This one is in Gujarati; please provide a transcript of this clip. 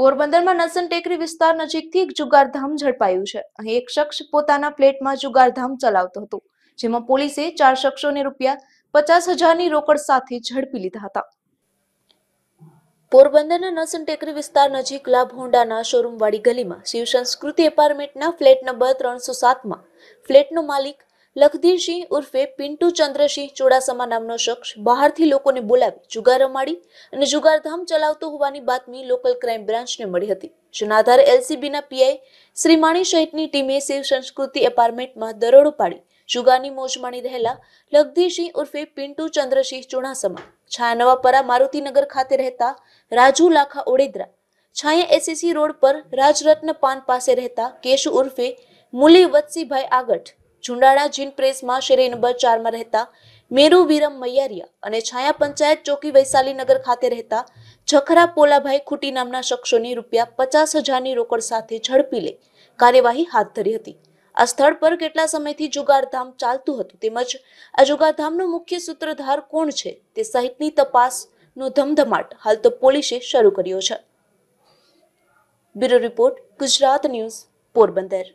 પોરબંદરમાં નસન ટેકરી વિસ્તાર નજીકથી એક જુગારધામ ઝડપાયું છે અહીં એક શખ્સ પોતાના ફ્લેટમાં જુગારધામ ચલાવતો હતો જેમાં પોલીસે ચાર શખ્સોને રૂપિયા પચાસ હજારની રોકડ સાથે ઝડપી લીધા હતા પોરબંદરના નસન ટેકરી વિસ્તાર નજીક લાભ હોન્ડાના શોરૂમવાળી ગલીમાં શિવ સંસ્કૃતિ એપાર્ટમેન્ટના ફ્લેટ નંબર ત્રણસો સાતમાં ફ્લેટનો માલિક લખધીરસિંહ ઉર્ફે પિન્ટુ ચંદ્રસિંહ ચુડાસમા નામનો શખ્સ બહારથી લોકોને બોલાવી જુગાર રમાડી અને જુગારધામ ચલાવતો હોવાની બાતમી લોકલ ક્રાઇમ બ્રાન્ચને મળી હતી જેના આધારે એલસીબીના પીઆઈ શ્રીમાણી સહિતની ટીમે શિવ સંસ્કૃતિ એપાર્ટમેન્ટમાં દરોડો પાડી જુગારની મોજ માણી રહેલા લખધીરસિંહ ઉર્ફે પિન્ટુ ચંદ્રસિંહ ચુડાસમા છાયાનવાપરા મારુતિનગર ખાતે રહેતા રાજુ લાખા ઓડેદરા છાયા એસીસી રોડ પર રાજરત્ન પાન પાસે રહેતા કેશ ઉર્ફે મુલી વત્સીભાઈ આગઠ ઝુંડાણા જીન પ્રેસમાં શેરી નંબર ચારમાં રહેતા મેરુ વિરમ મૈયારિયા અને છાયા પંચાયત ચોકી વૈશાલી નગર ખાતે રહેતા જખરા પોલાભાઈ ખૂટી નામના શખ્સોની રૂપિયા પચાસ હજારની રોકડ સાથે ઝડપી લે કાર્યવાહી હાથ ધરી હતી આ સ્થળ પર કેટલા સમયથી જુગારધામ ચાલતું હતું તેમજ આ જુગારધામનો મુખ્ય સૂત્રધાર કોણ છે તે સહિતની તપાસનો ધમધમાટ હાલ તો પોલીસે શરૂ કર્યો છે bureau report Gujarat news Porbandar